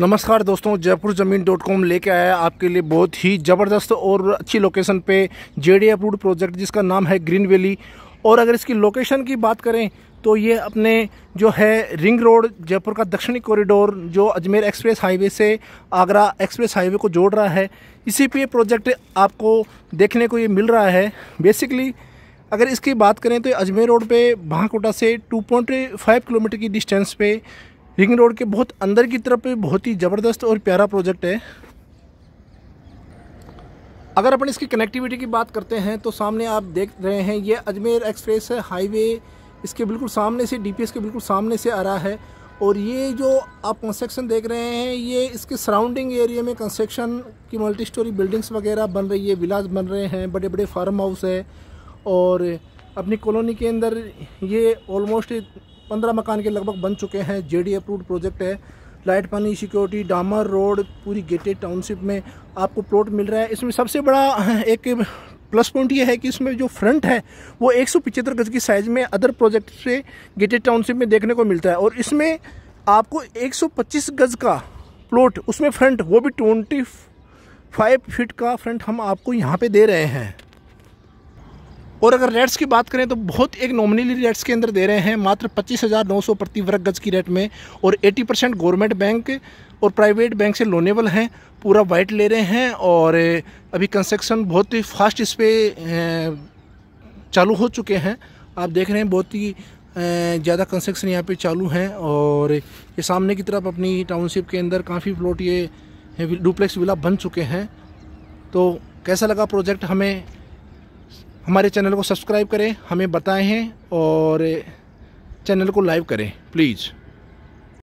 नमस्कार दोस्तों जयपुर ज़मीन डॉट कॉम लेके आया आपके लिए बहुत ही ज़बरदस्त और अच्छी लोकेशन पे जे डी अप्रूव प्रोजेक्ट जिसका नाम है ग्रीन वैली और अगर इसकी लोकेशन की बात करें तो ये अपने जो है रिंग रोड जयपुर का दक्षिणी कॉरिडोर जो अजमेर एक्सप्रेस हाईवे से आगरा एक्सप्रेस हाईवे को जोड़ रहा है इसी पे प्रोजेक्ट आपको देखने को ये मिल रहा है बेसिकली अगर इसकी बात करें तो अजमेर रोड पर भाकुटा से टू किलोमीटर की डिस्टेंस पे रिंग रोड के बहुत अंदर की तरफ बहुत ही ज़बरदस्त और प्यारा प्रोजेक्ट है अगर अपन इसकी कनेक्टिविटी की बात करते हैं तो सामने आप देख रहे हैं ये अजमेर एक्सप्रेस हाईवे इसके बिल्कुल सामने से डीपीएस के बिल्कुल सामने से आ रहा है और ये जो आप कंस्ट्रक्शन देख रहे हैं ये इसके सराउंडिंग एरिया में कंस्ट्रक्शन की मल्टी स्टोरी बिल्डिंग्स वगैरह बन रही है विलाज बन रहे हैं बड़े बड़े फार्म हाउस है और अपनी कॉलोनी के अंदर ये ऑलमोस्ट पंद्रह मकान के लगभग बन चुके हैं जेडी अप्रूव्ड प्रोजेक्ट है लाइट पानी सिक्योरिटी डामर रोड पूरी गेटेड टाउनशिप में आपको प्लॉट मिल रहा है इसमें सबसे बड़ा एक प्लस पॉइंट ये है कि इसमें जो फ्रंट है वो एक गज की साइज़ में अदर प्रोजेक्ट से गेटेड टाउनशिप में देखने को मिलता है और इसमें आपको पच्चीस गज का प्लॉट उसमें फ्रंट वो भी ट्वेंटी फाइव फिट का फ्रंट हम आपको यहाँ पे दे रहे हैं और अगर रेट्स की बात करें तो बहुत एक नॉमिनली रेट्स के अंदर दे रहे हैं मात्र पच्चीस हज़ार नौ सौ प्रति वर्ग गज की रेट में और 80 परसेंट गवर्नमेंट बैंक और प्राइवेट बैंक से लोनेबल हैं पूरा वाइट ले रहे हैं और अभी कंस्ट्रक्शन बहुत ही फास्ट इस पर चालू हो चुके हैं आप देख रहे हैं बहुत ही ज़्यादा कंस्ट्रक्शन यहाँ पर चालू हैं और ये सामने की तरफ अपनी टाउनशिप के अंदर काफ़ी प्लॉट ये डुप्लेक्स विला बन चुके हैं तो कैसा लगा प्रोजेक्ट हमें हमारे चैनल को सब्सक्राइब करें हमें बताएं और चैनल को लाइव करें प्लीज़